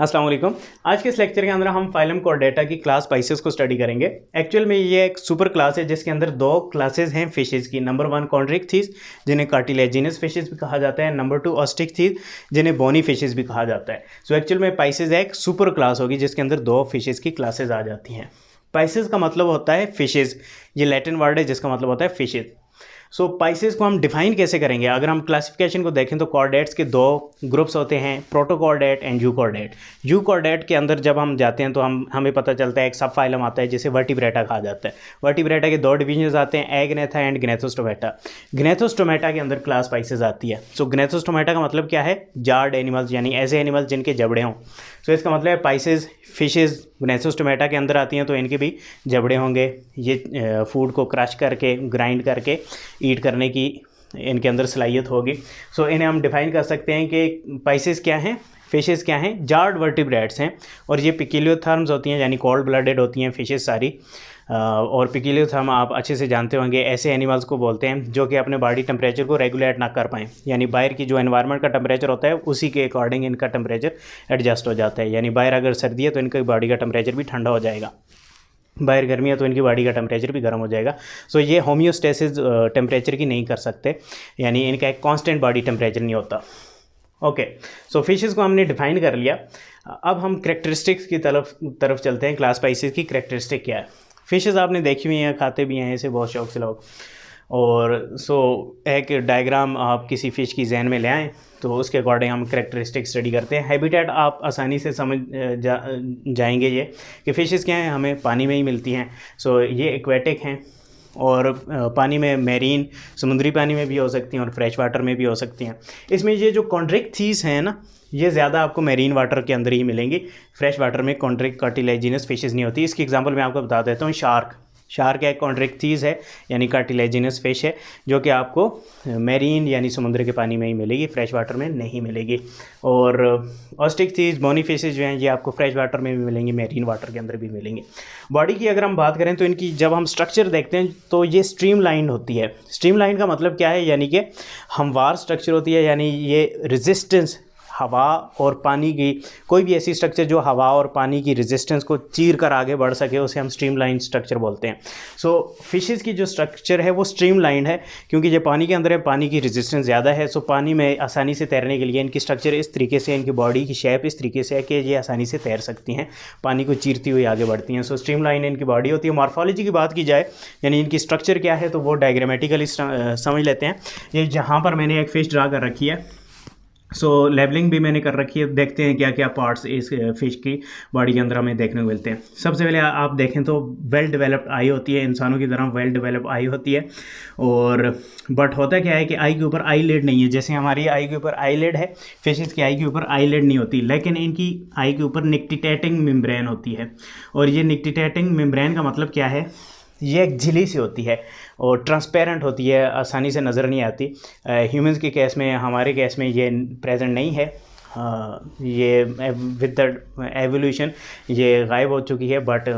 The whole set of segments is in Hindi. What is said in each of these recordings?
असलम आज के इस लेक्चर के अंदर हम फाइलम और डेटा की क्लास पाइसेस को स्टडी करेंगे एक्चुअल में ये एक सुपर क्लास है जिसके अंदर दो क्लासेस हैं फिशेज़ की नंबर वन कॉन्ड्रिक थीज जिन्हें कार्टिलेजिनस फिशेज़ भी कहा जाता है नंबर टू ऑस्टिक थीज जिन्हें बोनी फिशेज़ भी कहा जाता है सो so, एक्चुअल में पाइसेज एक सुपर क्लास होगी जिसके अंदर दो फिशेज़ की क्लासेज आ जाती हैं पाइसेज का मतलब होता है फिशेज़ ये लेटिन वर्ड है जिसका मतलब होता है फिशेज़ सो so, पाइसिस को हम डिफाइन कैसे करेंगे अगर हम क्लासिफिकेशन को देखें तो कॉर्डेट्स के दो ग्रुप्स होते हैं protochordate and euchordate euchordate के अंदर जब हम जाते हैं तो हम हमें पता चलता है एक सब फाइलम आता है जिसे वर्टिब्रेटा कहा जाता है वर्टिब्रेटा के दो डिवीजन आते हैं एगनेथा एंड ग्नेथोस्टोमेटा ग्नेथोस्टोमेटा के अंदर क्लास पाइसिस आती है सो so, ग्नेथोस्टोमेटा का मतलब क्या है जार्ड एनिमल्स यानी ऐसे एनिमल्स जिनके जबड़े हों सो so, इसका मतलब है पाइसेज फिशेज़ ग्नेसोस्टोमेटा के अंदर आती हैं तो इनके भी जबड़े होंगे ये फूड को क्रश करके ग्राइंड करके ईट करने की इनके अंदर सलाहियत होगी सो so, इन्हें हम डिफ़ाइन कर सकते हैं कि पाइसिस क्या हैं फिशेस क्या हैं जार्ड वर्टिब्रेड्स हैं और ये पिकिलियोथर्म्स होती हैं यानी कोल्ड ब्लडेड होती हैं फिशेस सारी और पिकीलियस हम आप अच्छे से जानते होंगे ऐसे एनिमल्स को बोलते हैं जो कि अपने बॉडी टेम्परेचर को रेगुलेट ना कर पाएँ यानी बाहर की जो एनवायरमेंट का टेम्परेचर होता है उसी के अकॉर्डिंग इनका टेम्परेचर एडजस्ट हो जाता है यानी बाहर अगर सर्दी है तो इनकी बॉडी का टेम्परेचर भी ठंडा हो जाएगा बाहर गर्मी है तो इनकी बॉडी का टेम्परेचर भी गर्म हो जाएगा सो ये होम्योस्टेसिस टेम्परेचर की नहीं कर सकते यानी इनका एक कॉन्स्टेंट बॉडी टेम्परेचर नहीं होता ओके सो फिशेस को हमने डिफाइन कर लिया अब हम करेक्टरिस्टिक्स की तरफ तरफ चलते हैं क्लास स्पाइसिस की करेक्टरिस्टिक क्या है फिशेज़ आपने देखी हुई हैं खाते भी हैं इसे बहुत शौक से लोग और सो एक डायग्राम आप किसी फ़िश की जहन में ले आएँ तो उसके अकॉर्डिंग हम करेक्टरिस्टिक स्टडी करते हैं हैबिटेट आप आसानी से समझ जा, जाएंगे ये कि फ़िशेस क्या हैं हमें पानी में ही मिलती हैं सो ये एक्वेटिक हैं और पानी में मेरीन समुद्री पानी में भी हो सकती हैं और फ्रेश वाटर में भी हो सकती हैं इसमें ये जो कॉन्ट्रिक थीस हैं ना ये ज़्यादा आपको मेरीन वाटर के अंदर ही मिलेंगी फ्रेश वाटर में कॉन्ट्रिक कार्टिलेजिनस फिशेज़ नहीं होती इसकी एग्जाम्पल मैं आपको बता देता हूँ शार्क शार्क एक कॉन्ट्रेक्ट चीज़ है यानी कार्टिलेजिनस फिश है जो कि आपको मेरीन यानी समुद्र के पानी में ही मिलेगी फ्रेश वाटर में नहीं मिलेगी और ऑस्टिक चीज़ बोनी फिशेज जो हैं ये आपको फ्रेश वाटर में भी मिलेंगी मेरीन वाटर के अंदर भी मिलेंगी बॉडी की अगर हम बात करें तो इनकी जब हम स्ट्रक्चर देखते हैं तो ये स्ट्रीम लाइन होती है स्ट्रीम लाइन का मतलब क्या है यानी कि हमवार स्ट्रक्चर होती है यानी ये रेजिस्टेंस हवा और पानी की कोई भी ऐसी स्ट्रक्चर जो हवा और पानी की रेजिस्टेंस को चीर कर आगे बढ़ सके उसे हम स्ट्रीम लाइन स्ट्रक्चर बोलते हैं सो so, फिशेज़ की जो स्ट्रक्चर है वो स्ट्रीम लाइन है क्योंकि जब पानी के अंदर है पानी की रेजिस्टेंस ज़्यादा है सो so, पानी में आसानी से तैरने के लिए इनकी स्ट्रक्चर इस तरीके से इनकी बॉडी की शेप इस तरीके से है कि ये आसानी से तैर सकती हैं पानी को चीरती हुई आगे बढ़ती हैं सो स्ट्रीम लाइन इनकी बॉडी होती है मार्फोलॉजी की बात की जाए यानी इनकी स्ट्रक्चर क्या है तो वो डायग्रामेटिकली समझ लेते हैं ये जहाँ पर मैंने एक फिश ड्रा कर रखी है सो so, लेवलिंग भी मैंने कर रखी है देखते हैं क्या क्या पार्ट्स इस फिश की बॉडी के अंदर हमें देखने को मिलते हैं सबसे पहले आप देखें तो वेल डेवलप्ड आई होती है इंसानों की तरह वेल डेवलप्ड आई होती है और बट होता क्या है कि आई के ऊपर आई लेड नहीं है जैसे हमारी आई के ऊपर आई लेड है फिशेज़ की आई के ऊपर आई लेड नहीं होती लेकिन इनकी आई के ऊपर निकटिटेटिंग मेम्ब्रेन होती है और ये निकटिटेटिंग मेम्ब्रेन का मतलब क्या है ये एक झिली सी होती है और ट्रांसपेरेंट होती है आसानी से नज़र नहीं आती ह्यूमंस के केस में हमारे केस में ये प्रेजेंट नहीं है आ, ये विद द एवोल्यूशन ये गायब हो चुकी है बट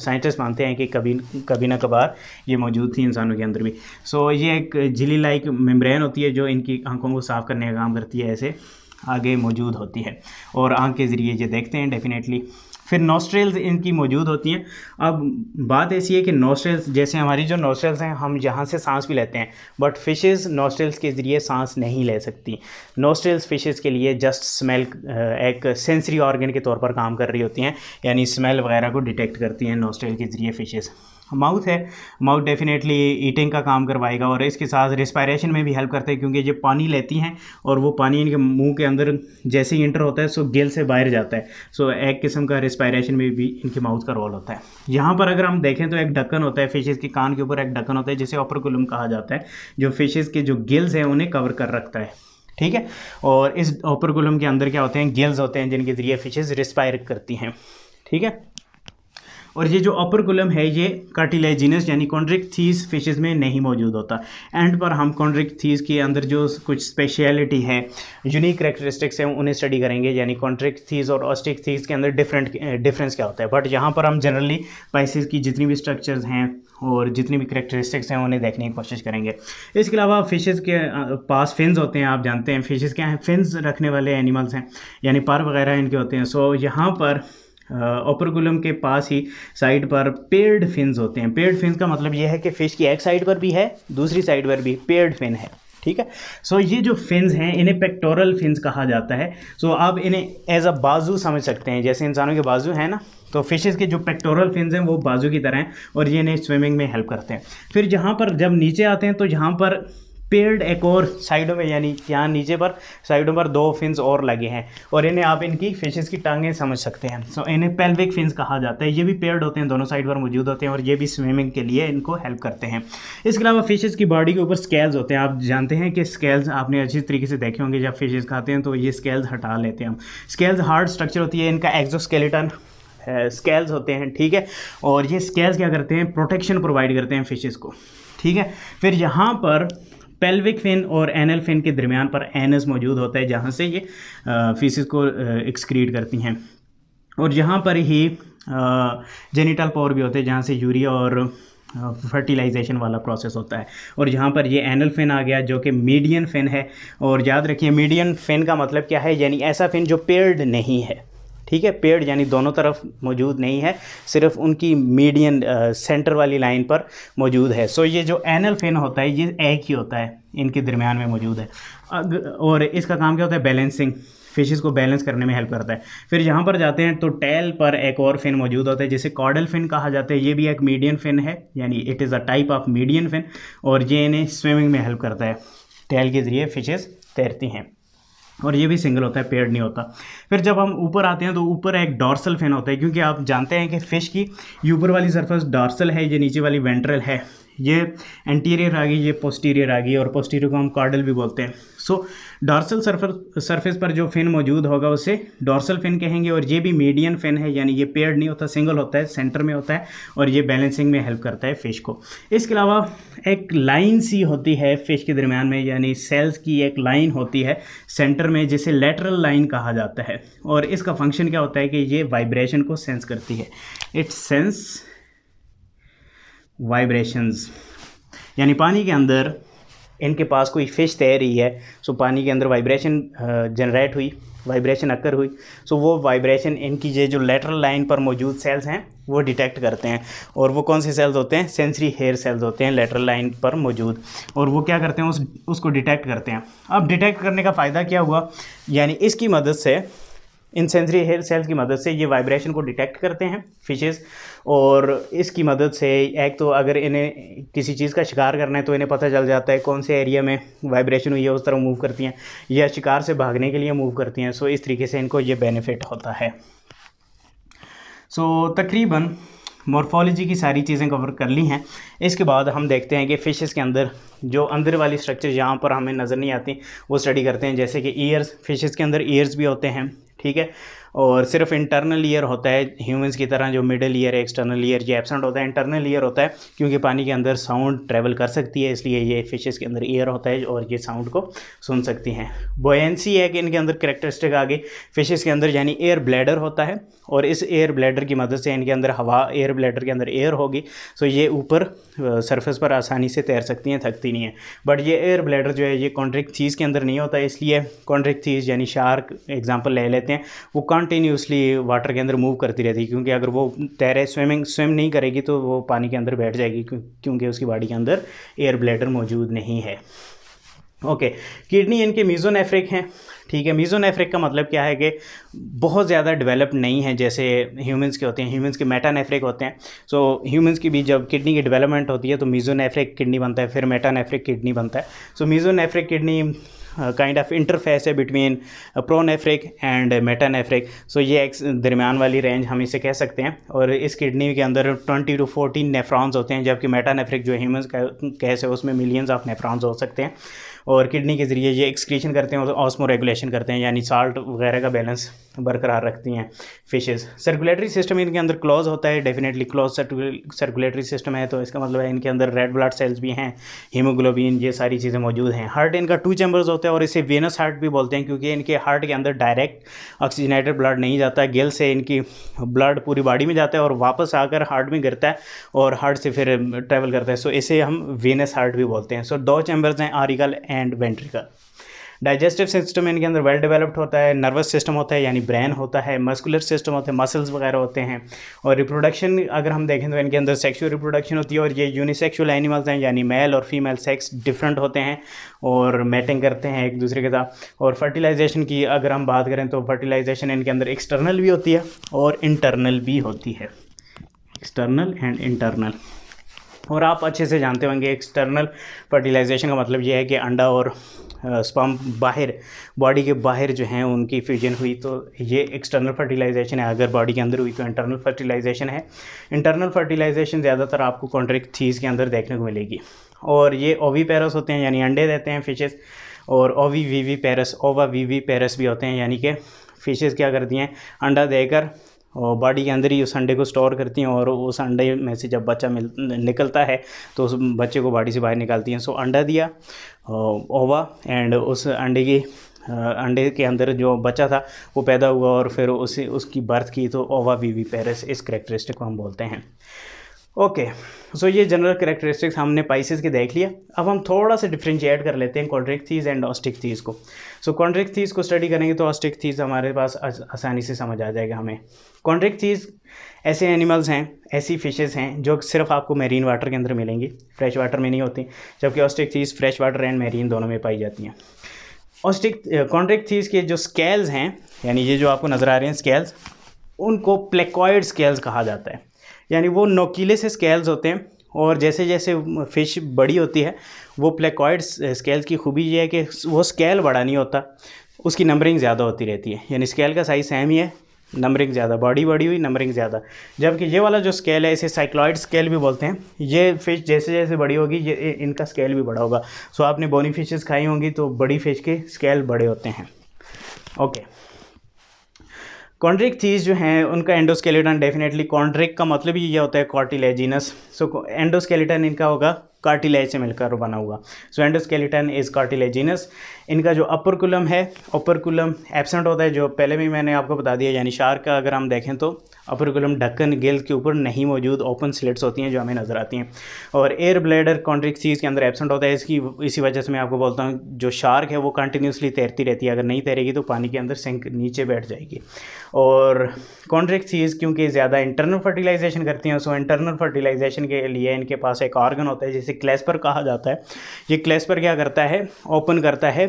साइंटिस्ट मानते हैं कि कभी कभी ना कभार ये मौजूद थी इंसानों के अंदर भी सो so, ये एक झिली लाइक मेम्ब्रेन होती है जो इनकी आंखों को साफ़ करने का काम करती है ऐसे आगे मौजूद होती है और आंख के ज़रिए ये देखते हैं डेफिनेटली फिर नोस्ट्रेल्स इनकी मौजूद होती हैं अब बात ऐसी है कि नॉस्ट्रेल्स जैसे हमारी जो नोस्ट्रेल्स हैं हम यहाँ से सांस भी लेते हैं बट फिशेस नोस्ट्रेल्स के ज़रिए सांस नहीं ले सकती नोस्ट्रेल्स फिशेस के लिए जस्ट स्मेल एक सेंसरी ऑर्गन के तौर पर काम कर रही होती हैं यानी स्मेल वगैरह को डिटेक्ट करती हैं नोस्ट्रेल के ज़रिए फ़िशेज़ माउथ है माउथ डेफिनेटली ईटिंग का काम करवाएगा और इसके साथ रिस्पायरेशन में भी हेल्प करते हैं क्योंकि ये पानी लेती हैं और वो पानी इनके मुंह के अंदर जैसे ही इंटर होता है सो गेल से बाहर जाता है सो एक किस्म का रिस्पायरेशन में भी इनके माउथ का रोल होता है यहाँ पर अगर हम देखें तो एक ढक्कन होता है फिशेज़ के कान के ऊपर एक ढक्कन होता है जिसे कुलम कहा जाता है जो फिशेज़ के जो गिल्स हैं उन्हें कवर कर रखता है ठीक है और इस ओपरकुलम के अंदर क्या होते हैं गिल्स होते हैं जिनके ज़रिए फिशेज़ रिस्पायर करती हैं ठीक है और ये जो अपर कोलम है ये कार्टिलेजिनस यानी थीस फिशेज में नहीं मौजूद होता एंड पर हम थीस के अंदर जो कुछ स्पेशलिटी हैं यूनिक करेक्टरिस्टिक्स हैं उन्हें स्टडी करेंगे यानी कॉन्ट्रिक थीस और थीस के अंदर डिफरेंट डिफरेंस क्या होता है बट यहाँ पर हम जनरली स्पाइसिस की जितनी भी स्ट्रक्चर्स हैं और जितनी भी करेक्टरिस्टिक्स हैं उन्हें देखने की कोशिश करेंगे इसके अलावा फिशेज के पास फिन्स होते हैं आप जानते हैं फिशेज़ क्या हैं फिन्स रखने वाले एनिमल्स हैं यानी पार वगैरह इनके होते हैं सो so, यहाँ पर ओपरकुलम के पास ही साइड पर पेयर्ड फिन्स होते हैं पेयर्ड फिन्स का मतलब यह है कि फ़िश की एक साइड पर भी है दूसरी साइड पर भी पेयर्ड फिन है ठीक है सो so, ये जो फिन्स हैं इन्हें पेक्टोरल फिन्स कहा जाता है सो so, आप इन्हें एज अ बाजू समझ सकते हैं जैसे इंसानों के बाजू हैं ना तो फिशेस के जो पेक्टोरल फिन्स हैं वो बाजू की तरह हैं और ये इन्हें स्विमिंग में हेल्प करते हैं फिर जहाँ पर जब नीचे आते हैं तो जहाँ पर पेयर्ड एक और साइडों में यानी यहाँ नीचे पर साइडों पर दो फिन्स और लगे हैं और इन्हें आप इनकी फिशेज़ की टांगें समझ सकते हैं सो so, इन्हें पेल्विक फिंस कहा जाता है ये भी पेयर्ड होते हैं दोनों साइड पर मौजूद होते हैं और ये भी स्विमिंग के लिए इनको हेल्प करते हैं इसके अलावा फिशेज़ की बॉडी के ऊपर स्केल्स होते हैं आप जानते हैं कि स्केल्स आपने अच्छी तरीके से देखे होंगे जब फिशेज़ खाते हैं तो ये स्केल्स हटा लेते हैं हम स्केल्स हार्ड स्ट्रक्चर होती है इनका एक्जो स्केल्स होते हैं ठीक है और ये स्केल्स क्या करते हैं प्रोटेक्शन प्रोवाइड करते हैं फिशेज़ को ठीक है फिर यहाँ पर पेल्विक फिन और एनल फिन के दरमियान पर एनस मौजूद होता है जहाँ से ये फीसिस को एक्सक्रीट करती हैं और जहाँ पर ही जेनिटल पोर भी होते हैं जहाँ से यूरिया और फर्टिलाइजेशन वाला प्रोसेस होता है और यहाँ पर ये एनल फिन आ गया जो कि मीडियन फिन है और याद रखिए मीडियन फिन का मतलब क्या है यानी ऐसा फिन जो पेयर्ड नहीं है ठीक है पेड़ यानी दोनों तरफ मौजूद नहीं है सिर्फ उनकी मीडियन सेंटर वाली लाइन पर मौजूद है सो ये जो एनल फिन होता है ये एक ही होता है इनके दरमियान में मौजूद है और इसका काम क्या होता है बैलेंसिंग फिशेस को बैलेंस करने में हेल्प करता है फिर यहाँ पर जाते हैं तो टेल पर एक और फिन मौजूद होता है जिसे कॉडल फिन कहा जाता है ये भी एक मीडियन फिन है यानी it is a type of median fin और ये इन्हें स्विमिंग में हेल्प करता है टेल के ज़रिए फिशेस तैरती हैं और ये भी सिंगल होता है पेयर नहीं होता फिर जब हम ऊपर आते हैं तो ऊपर एक डॉर्सल फिन होता है क्योंकि आप जानते हैं कि फ़िश की ऊपर वाली सरफेस डॉर्सल है ये नीचे वाली वेंट्रल है ये एंटीरियर आ गई ये पोस्टीरियर आ गई और पोस्टीरियर को हम कार्डल भी बोलते हैं सो डॉर्सल सरफेस सरफेस पर जो फिन मौजूद होगा उसे डॉर्सल फिन कहेंगे और ये भी मीडियन फिन है यानी ये पेयर्ड नहीं होता सिंगल होता है सेंटर में होता है और ये बैलेंसिंग में हेल्प करता है फिश को इसके अलावा एक लाइन सी होती है फिश के दरम्यान में यानी सेल्स की एक लाइन होती है सेंटर में जिसे लेटरल लाइन कहा जाता है और इसका फंक्शन क्या होता है कि ये वाइब्रेशन को सेंस करती है इट्स सेंस वाइब्रेशंस यानी पानी के अंदर इनके पास कोई फ़िश तैर रही है सो पानी के अंदर वाइब्रेशन जनरेट uh, हुई वाइब्रेशन अक्कर हुई सो वो वाइब्रेशन इनकी ये जो लेटरल लाइन पर मौजूद सेल्स हैं वो डिटेक्ट करते हैं और वो कौन से सेल्स होते हैं सेंसरी हेयर सेल्स होते हैं लेटरल लाइन पर मौजूद और वो क्या करते हैं उस उसको डिटेक्ट करते हैं अब डिटेक्ट करने का फ़ायदा क्या हुआ यानी इसकी मदद से इन सेंसरी हेयर सेल्स की मदद से ये वाइब्रेशन को डिटेक्ट करते हैं फिशेस और इसकी मदद से एक तो अगर इन्हें किसी चीज़ का शिकार करना है तो इन्हें पता चल जाता है कौन से एरिया में वाइब्रेशन हुई है उस तरह मूव करती हैं या शिकार से भागने के लिए मूव करती हैं सो इस तरीके से इनको ये बेनिफिट होता है सो तकरीबन मॉर्फोलॉजी की सारी चीज़ें कवर कर ली हैं इसके बाद हम देखते हैं कि फ़िशेस के अंदर जो अंदर वाली स्ट्रक्चर जहाँ पर हमें नज़र नहीं आती वो स्टडी करते हैं जैसे कि ईयर्स फ़िशेस के अंदर ईयर्स भी होते हैं ठीक है और सिर्फ इंटरनल ईयर होता है ह्यूमंस की तरह जो मिडल ईयर है एक्सटर्नल ईयर ये एबसेंट होता है इंटरनल ईयर होता है क्योंकि पानी के अंदर साउंड ट्रैवल कर सकती है इसलिए ये फिशेज़ के अंदर ईयर होता है और ये साउंड को सुन सकती हैं बोयंसी है कि इनके अंदर करेक्टरिस्टिक आ गई के अंदर यानी एयर ब्लैडर होता है और इस एयर ब्लैडर की मदद से इनके अंदर हवा एयर ब्लैडर के अंदर एयर होगी सो ये ऊपर सरफेस पर आसानी से तैर सकती हैं थकती नहीं है बट ये एयर ब्लैडर जो है ये कॉन्ट्रिक थीज के अंदर नहीं होता है इसलिए कॉन्ट्रिक थीज यानी शार्क एग्जाम्पल ले लेते हैं वो कॉन्टीन्यूसली वाटर के अंदर मूव करती रहती है क्योंकि अगर वो तैरे स्विमिंग स्विम नहीं करेगी तो वो पानी के अंदर बैठ जाएगी क्योंकि उसकी बॉडी के अंदर एयर ब्लैडर मौजूद नहीं है ओके किडनी इनके मीजोनेफ्रिक हैं ठीक है मीजोनेफ्रिक का मतलब क्या है कि बहुत ज़्यादा डेवलप नहीं है जैसे ह्यूमंस के होते हैं ह्यूमंस के मेटानेफ्रिक होते हैं सो so, ह्यूमंस की भी जब किडनी की डेवलपमेंट होती है तो मीजोनेफ्रिक किडनी बनता है फिर नेफ्रिक किडनी बनता है so so, mesonephric kidney kind of interface है between pronephric and metanephric so ये एक दरमियान वाली रेंज हम इसे कह सकते हैं और इस किडनी के अंदर ट्वेंटी टू फोर्टीन नेफ्रॉन्स होते हैं जबकि मेटानेफ्रिक जो ह्यूमन कैसे है उसमें मिलियंस ऑफ नेफ्रॉन्स हो सकते हैं और किडनी के ज़रिए ये एक्सक्रीशन करते हैं और ऑस्मो रेगुलेशन करते हैं यानी साल्ट वगैरह का बैलेंस बरकरार रखती हैं फिशेज़ सर्कुलेटरी सिस्टम इनके अंदर क्लोज होता है डेफिनेटली क्लोज सर्कुलेटरी सिस्टम है तो इसका मतलब है इनके अंदर रेड ब्लड सेल्स भी हैं हीमोग्लोबिन ये सारी चीज़ें मौजूद हैं हार्ट इनका टू चैम्बर्स होता है और इसे वेनस हार्ट भी बोलते हैं क्योंकि इनके हार्ट के अंदर डायरेक्ट ऑक्सीजनेटेड ब्लड नहीं जाता गिल से इनकी ब्लड पूरी बॉडी में जाता है और वापस आकर हार्ट में गिरता है और हार्ट से फिर ट्रैवल करता है सो इसे हम वेनस हार्ट भी बोलते हैं सो दो चैम्बर्स हैं auricle and ventricle digestive system इनके अंदर वेल डेवलप्ड होता है नर्वस सिस्टम होता है यानी ब्रेन होता है मस्कुलर सिस्टम होते हैं मसल्स वगैरह होते हैं और रिप्रोडक्शन अगर हम देखें तो इनके अंदर सेक्सुअल रिप्रोडक्शन होती है और ये यूनिसेक्सुअल एनिमल्स हैं यानी मेल और फीमेल सेक्स डिफरेंट होते हैं और मेटिंग करते हैं एक दूसरे के साथ और फर्टिलाइजेशन की अगर हम बात करें तो फर्टिलाइजेशन इनके अंदर एक्सटर्नल भी होती है और इंटरनल भी होती है एक्सटर्नल एंड इंटरनल और आप अच्छे से जानते होंगे एक्सटर्नल फर्टिलाइजेशन का मतलब ये है कि अंडा और स्पम बाहर बॉडी के बाहर जो हैं उनकी फ्यूजन हुई तो ये एक्सटर्नल फर्टिलाइजेशन है अगर बॉडी के अंदर हुई तो इंटरनल फर्टिलाइजेशन है इंटरनल फर्टिलाइजेशन ज़्यादातर आपको कॉन्ट्रेक्ट थीज के अंदर देखने को मिलेगी और ये ओवी पैरस होते हैं यानी अंडे देते हैं फिशेज़ और ओवी वी वी पैरस ओवा वी वी पैरस भी होते हैं यानी कि फिशेज़ क्या करती हैं अंडा देकर और बॉडी के अंदर ही उस अंडे को स्टोर करती हैं और उस अंडे में से जब बच्चा मिल निकलता है तो उस बच्चे को बॉडी से बाहर निकालती हैं सो अंडा दिया ओवा एंड उस अंडे की अंडे के अंदर जो बच्चा था वो पैदा हुआ और फिर उसे उसकी बर्थ की तो ओवा वी पेरिस इस करेक्टरिस्टिक को हम बोलते हैं ओके सो ये जनरल करेक्टरिस्टिक्स हमने पाइसिस के देख लिया अब हम थोड़ा सा डिफ्रेंशिएट कर लेते हैं chondrichthyes and osteichthyes को सो so, थीज को स्टडी करेंगे तो ऑस्टिक थीज हमारे पास आसानी से समझ आ जाएगा हमें कॉन्ट्रिक थीज ऐसे एनिमल्स हैं ऐसी फिशेज़ हैं जो सिर्फ आपको मेरीन वाटर के अंदर मिलेंगी फ्रेश वाटर में नहीं होती जबकि osteichthyes fresh water and marine दोनों में पाई जाती हैं ऑस्टिक कॉन्ट्रिक थीज के जो स्केल्स हैं यानी ये जो आपको नज़र आ रहे हैं स्केल्स उनको प्लेकॉइड स्केल्स कहा जाता है यानी वो नोकीले से स्केल्स होते हैं और जैसे जैसे फ़िश बड़ी होती है वो प्लेकॉइड स्केल्स की खूबी ये है कि वो स्केल बड़ा नहीं होता उसकी नंबरिंग ज़्यादा होती रहती है यानी स्केल का साइज़ सेम ही है नंबरिंग ज़्यादा बॉडी बड़ी हुई नंबरिंग ज़्यादा जबकि ये वाला जो स्केल है इसे साइक्लॉइड स्केल भी बोलते हैं ये फ़िश जैसे जैसे बड़ी होगी ये इनका स्केल भी बड़ा होगा सो आपने बोनी फिशेज़ खाई होंगी तो बड़ी फ़िश के स्केल बड़े होते हैं ओके कॉन्ड्रिक चीज़ जो हैं उनका एंडोस्केलेटन डेफिनेटली कॉन्ड्रिक का मतलब ही ये होता है कॉर्टिलेजिनस सो एंडोस्केलेटन इनका होगा कार्टिलेज से मिलकर बना हुआ सो एंडोस्केलेटन इज कार्टिलेजिनस इनका जो अपरकुलम है अपरकुलम एबसेंट होता है जो पहले भी मैंने आपको बता दिया यानी शार्क का अगर हम देखें तो अपरकुलम ढक्कन गिल के ऊपर नहीं मौजूद ओपन स्लिट्स होती हैं जो हमें नज़र आती हैं और एयर ब्लेडर कॉन्ट्रिक्सीज के अंदर एबसेंट होता है इसकी इसी वजह से मैं आपको बोलता हूँ जो शार्क है वो कंटिन्यूसली तैरती रहती है अगर नहीं तैरेगी तो पानी के अंदर सिंक नीचे बैठ जाएगी और कॉन्ट्रिक्सीज क्योंकि ज़्यादा इंटरनल फर्टिलाइजेशन करती हैं सो इंटरनल फर्टिलाइजेशन के लिए इनके पास एक ऑर्गन होता है जिसे जिसे क्लेस्पर कहा जाता है ये क्लेस्पर क्या करता है ओपन करता है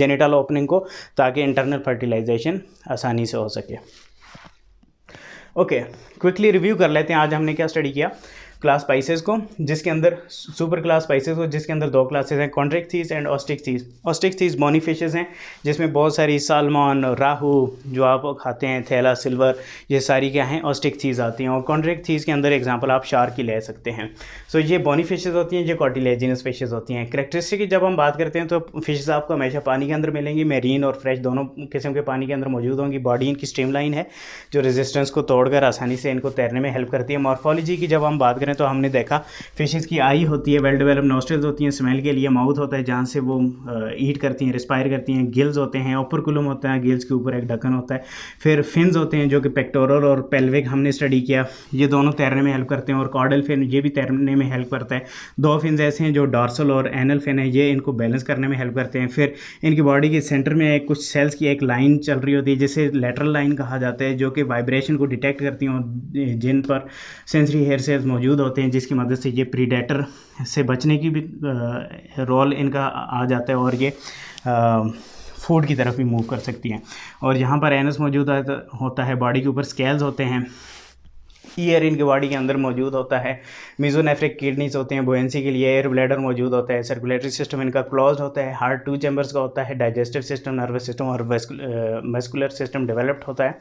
जेनिटल ओपनिंग को ताकि इंटरनल फर्टिलाइजेशन आसानी से हो सके ओके क्विकली रिव्यू कर लेते हैं आज हमने क्या स्टडी किया क्लास स्पाइसेस को जिसके अंदर सुपर क्लास स्पाइसेस को जिसके अंदर दो क्लासेस हैं कॉन्ट्रिक थीज एंड ऑस्टिक थीज़ ऑस्टिक बोनी बोनीफिशेस हैं जिसमें बहुत सारी सालमॉन राहू जो आप खाते हैं थैला सिल्वर ये सारी क्या हैं ऑस्टिक थीज़ आती हैं और कॉन्ट्रिक थीज के अंदर एग्जाम्पल आप शार की ले सकते हैं सो so, ये फिशेज़ होती हैं जो कॉटिलेजिनस फिशेज होती हैं करेक्ट्रिस्टिक की जब हम बात करते हैं तो फिशेज आपको हमेशा पानी के अंदर मिलेंगी मेरीन और फ्रेश दोनों किस्म के पानी के अंदर मौजूद होंगी बॉडी इनकी स्ट्रीम है जो रेजिस्टेंस को तोड़कर आसानी से इनको तैरने में हेल्प करती है मॉर्फोलॉजी की जब हम बात करें तो हमने देखा फिशेज़ की आई होती है वेल डेवलप नोस्टल्स होती हैं स्मेल के लिए माउथ होता है जहाँ से वो ईट करती हैं रिस्पायर करती हैं गिल्स होते हैं कुलम होता है गिल्स के ऊपर एक ढक्कन होता है फिर फिन्स होते हैं जो कि पेक्टोरल और पेल्विक हमने स्टडी किया ये दोनों तैरने में हेल्प करते हैं और कॉडल फिन ये भी तैरने में हेल्प करता है दो फिन्स ऐसे हैं जो डॉर्सल और एनल फिन है ये इनको बैलेंस करने में हेल्प करते हैं फिर इनकी बॉडी के सेंटर में कुछ सेल्स की एक लाइन चल रही होती है जिसे लेटरल लाइन कहा जाता है जो कि वाइब्रेशन को डिटेक्ट करती हैं जिन पर सेंसरी हेयर सेल्स मौजूद मौजूद होते हैं जिसकी मदद से ये प्रीडेटर से बचने की भी रोल इनका आ जाता है और ये फूड की तरफ भी मूव कर सकती हैं और यहाँ पर एनस मौजूद होता है बॉडी के ऊपर स्केल्स होते हैं ईयर इनके बॉडी के अंदर मौजूद होता है मिजोनेफ्रिक किडनीज होते हैं बोएंसी के लिए एयर ब्लैडर मौजूद होता है सर्कुलेटरी सिस्टम इनका क्लोज होता है हार्ट टू चैम्बर्स का होता है डाइजेस्टिव सिस्टम नर्वस सिस्टम और मस्कुलर सिस्टम डेवलप्ड होता है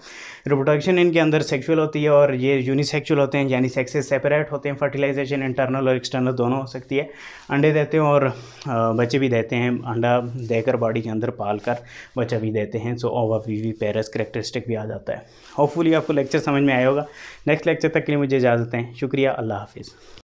रिप्रोडक्शन इनके अंदर सेक्शुअल होती है और ये यूनिसेक्चुअल होते हैं यानी सेक्सेस सेपरेट होते हैं फर्टिलाइजेशन इंटरनल और एक्सटर्नल दोनों हो सकती है अंडे देते हैं और बच्चे भी देते हैं अंडा देकर बॉडी के अंदर पाल कर बच्चा भी देते हैं सो ओवा वी वी पेरस करेक्टरिस्टिक भी आ जाता है होपफुली आपको लेक्चर समझ में आए होगा नेक्स्ट लेक्चर लेक्चर तक के लिए मुझे इजाज़त है शुक्रिया अल्लाह हाफिज़